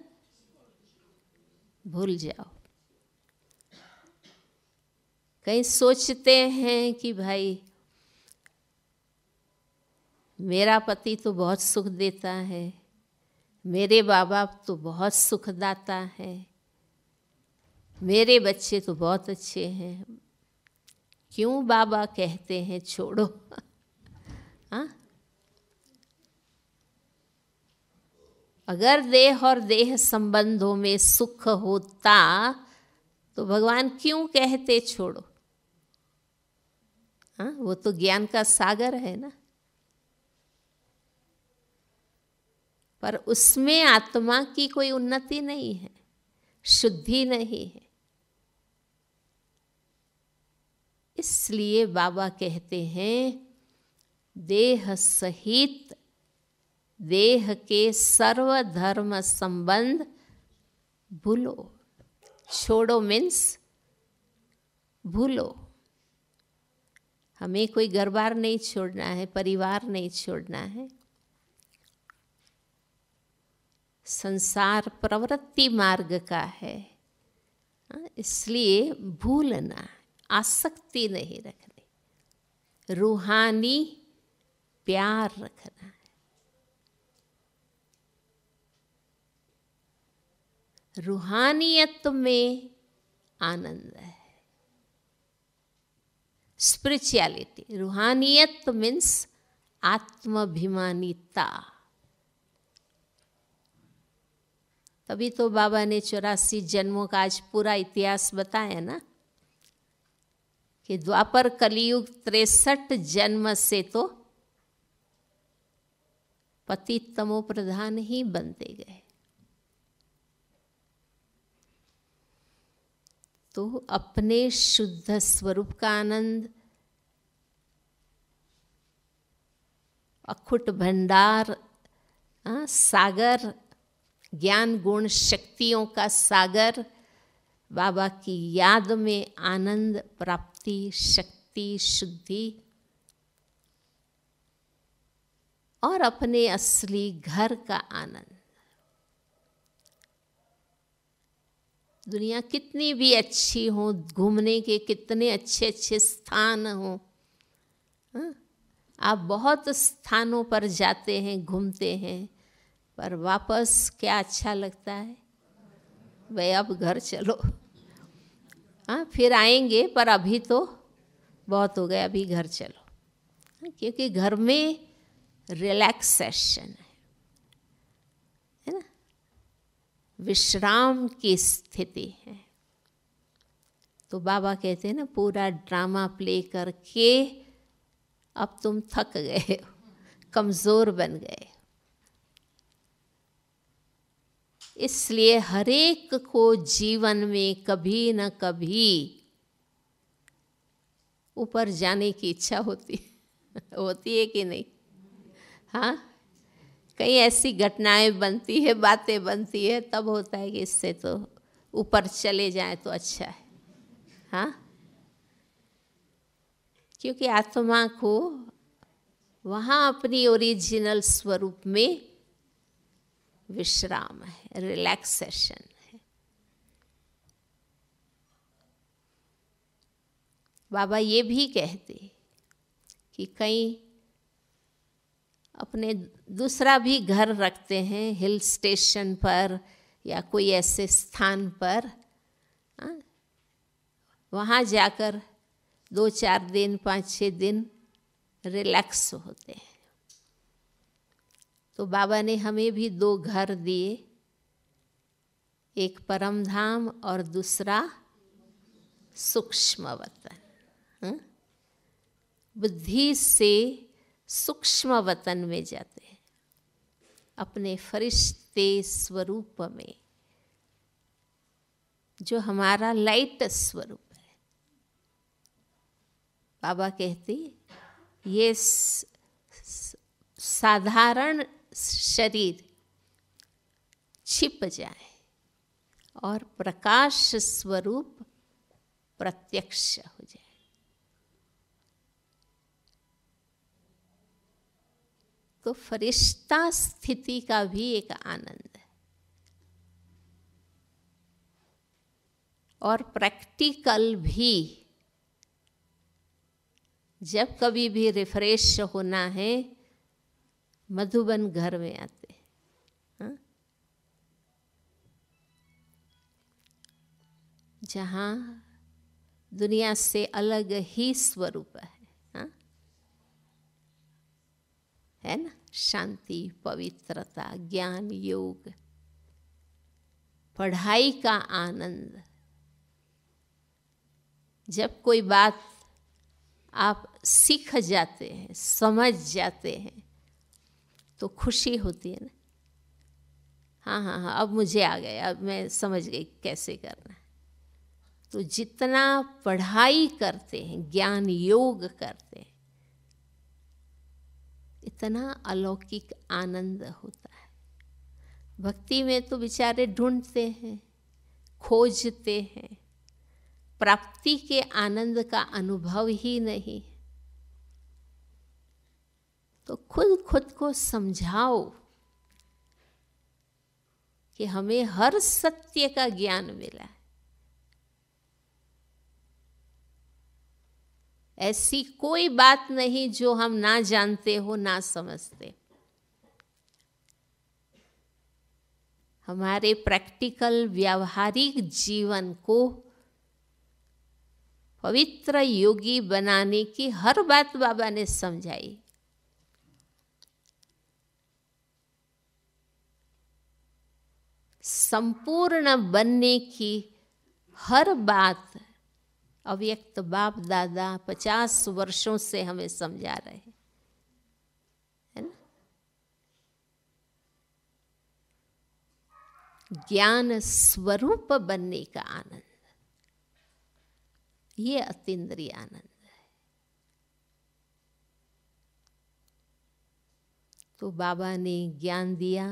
भूल जाओ कहीं सोचते हैं कि भाई मेरा पति तो बहुत सुख देता है मेरे बाबा तो बहुत सुखदाता है मेरे बच्चे तो बहुत अच्छे हैं क्यों बाबा कहते हैं छोड़ो हाँ अगर देह और देह संबंधों में सुख होता तो भगवान क्यों कहते छोड़ो हाँ वो तो ज्ञान का सागर है ना पर उसमें आत्मा की कोई उन्नति नहीं है शुद्धि नहीं है इसलिए बाबा कहते हैं देह सहित देह के सर्वधर्म संबंध भूलो छोड़ो मीन्स भूलो हमें कोई घरबार नहीं छोड़ना है परिवार नहीं छोड़ना है संसार प्रवृत्ति मार्ग का है हाँ, इसलिए भूलना आसक्ति नहीं रखनी रूहानी प्यार रखना है रूहानियत में आनंद है स्पिरिचुअलिटी रूहानियत मीन्स आत्माभिमानीता तभी तो बाबा ने चौरासी जन्मों का आज पूरा इतिहास बताया ना कि द्वापर कलियुग तिरसठ जन्म से तो पति तमो प्रधान ही बनते गए तो अपने शुद्ध स्वरूप का आनंद अखुट भंडार आ, हाँ, सागर ज्ञान गुण शक्तियों का सागर बाबा की याद में आनंद प्राप्ति शक्ति शुद्धि और अपने असली घर का आनंद दुनिया कितनी भी अच्छी हो घूमने के कितने अच्छे अच्छे स्थान हों हाँ, आप बहुत स्थानों पर जाते हैं घूमते हैं पर वापस क्या अच्छा लगता है भाई अब घर चलो हाँ फिर आएंगे पर अभी तो बहुत हो गया अभी घर चलो हाँ, क्योंकि घर में रिलैक्सेशन है है ना विश्राम की स्थिति है तो बाबा कहते हैं ना पूरा ड्रामा प्ले करके अब तुम थक गए हो कमज़ोर बन गए इसलिए हरेक को जीवन में कभी न कभी ऊपर जाने की इच्छा होती होती है कि नहीं हाँ कई ऐसी घटनाएं बनती है बातें बनती है तब होता है कि इससे तो ऊपर चले जाए तो अच्छा है हाँ क्योंकि आत्मा को वहाँ अपनी ओरिजिनल स्वरूप में विश्राम है रिलैक्सेशन है बाबा ये भी कहते कि कई अपने दूसरा भी घर रखते हैं हिल स्टेशन पर या कोई ऐसे स्थान पर हाँ। वहाँ जाकर दो चार दिन पाँच छः दिन रिलैक्स होते हैं तो बाबा ने हमें भी दो घर दिए एक परम धाम और दूसरा सूक्ष्म वतन बुद्धि से सूक्ष्म वतन में जाते हैं अपने फरिश्ते स्वरूप में जो हमारा लाइट स्वरूप है बाबा कहते ये साधारण शरीर छिप जाए और प्रकाश स्वरूप प्रत्यक्ष हो जाए तो फरिश्ता स्थिति का भी एक आनंद है और प्रैक्टिकल भी जब कभी भी रिफ्रेश होना है मधुबन घर में आते हैं हाँ? जहाँ दुनिया से अलग ही स्वरूप है हा? है ना शांति पवित्रता ज्ञान योग पढ़ाई का आनंद जब कोई बात आप सीख जाते हैं समझ जाते हैं तो खुशी होती है ना हाँ हाँ हाँ अब मुझे आ गया अब मैं समझ गई कैसे करना है तो जितना पढ़ाई करते हैं ज्ञान योग करते हैं इतना अलौकिक आनंद होता है भक्ति में तो बेचारे ढूंढते हैं खोजते हैं प्राप्ति के आनंद का अनुभव ही नहीं है तो खुद खुद को समझाओ कि हमें हर सत्य का ज्ञान मिला है ऐसी कोई बात नहीं जो हम ना जानते हो ना समझते हमारे प्रैक्टिकल व्यावहारिक जीवन को पवित्र योगी बनाने की हर बात बाबा ने समझाई संपूर्ण बनने की हर बात अव्यक्त बाप दादा पचास वर्षों से हमें समझा रहे हैं है ना ज्ञान स्वरूप बनने का आनंद ये अतीन्द्रिय आनंद है तो बाबा ने ज्ञान दिया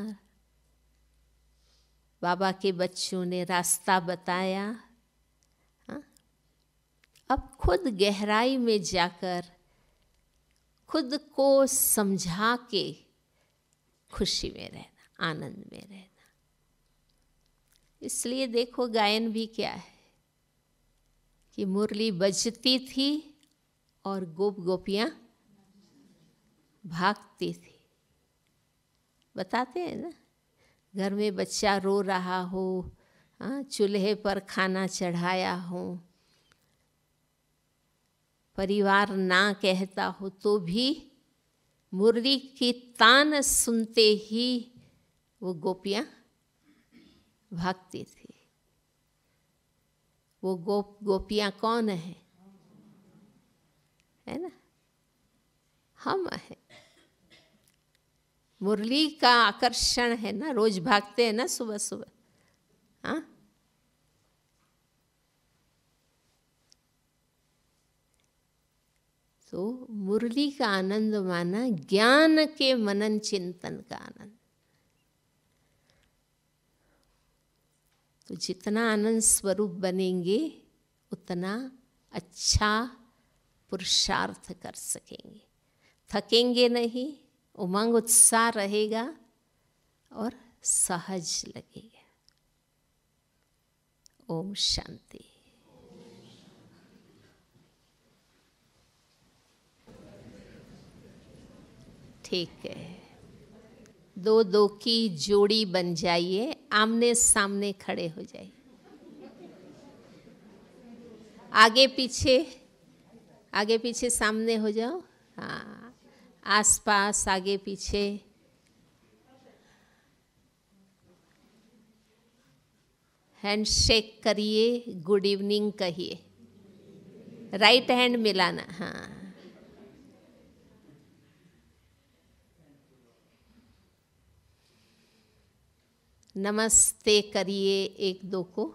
बाबा के बच्चों ने रास्ता बताया हा? अब खुद गहराई में जाकर खुद को समझा के खुशी में रहना आनंद में रहना इसलिए देखो गायन भी क्या है कि मुरली बजती थी और गोप गोपियाँ भागती थी बताते हैं ना घर में बच्चा रो रहा हो हाँ, चूल्हे पर खाना चढ़ाया हो परिवार ना कहता हो तो भी मुरली की तान सुनते ही वो गोपियाँ भागती थी वो गोप गोपियाँ कौन है है ना हम हैं मुरली का आकर्षण है ना रोज भागते हैं ना सुबह सुबह हाँ तो मुरली का आनंद माना ज्ञान के मनन चिंतन का आनंद तो जितना आनंद स्वरूप बनेंगे उतना अच्छा पुरुषार्थ कर सकेंगे थकेंगे नहीं उमंग उत्साह रहेगा और सहज लगेगा ओम शांति ठीक है दो दो की जोड़ी बन जाइए आमने सामने खड़े हो जाइए आगे पीछे आगे पीछे सामने हो जाओ हाँ आसपास आगे पीछे हैंडशेक करिए गुड इवनिंग कहिए राइट हैंड मिलाना हाँ नमस्ते करिए एक दो को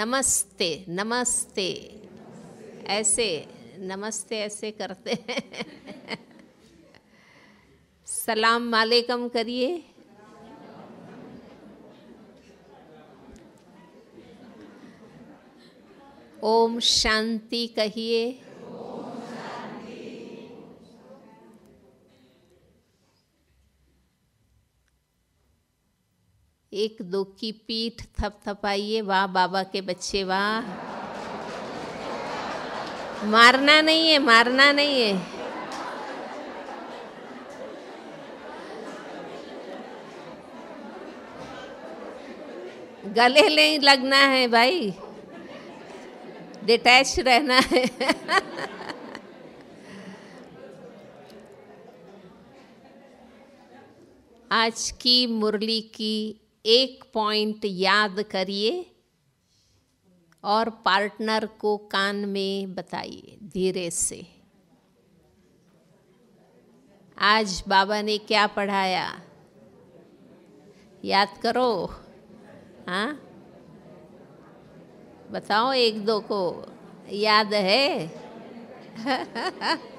नमस्ते नमस्ते ऐसे नमस्ते ऐसे करते हैं सलाम मालेकम करिए ओम शांति कहिए एक दो की पीठ थपथपाइए वाह बाबा के बच्चे वाह मारना नहीं है मारना नहीं है गले नहीं लगना है भाई डिटैच रहना है आज की मुरली की एक पॉइंट याद करिए और पार्टनर को कान में बताइए धीरे से आज बाबा ने क्या पढ़ाया याद करो हाँ बताओ एक दो को याद है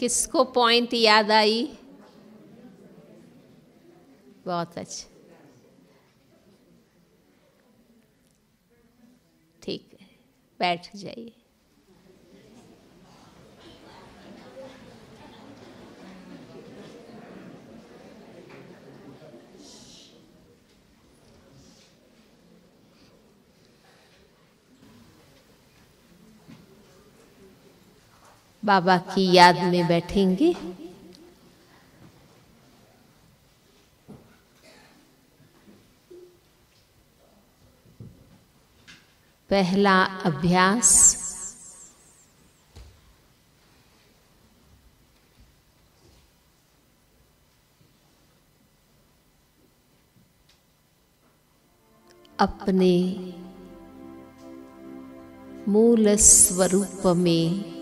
किसको पॉइंट याद आई बहुत अच्छा ठीक है बैठ जाइए बाबा की याद में बैठेंगे पहला अभ्यास अपने मूल स्वरूप में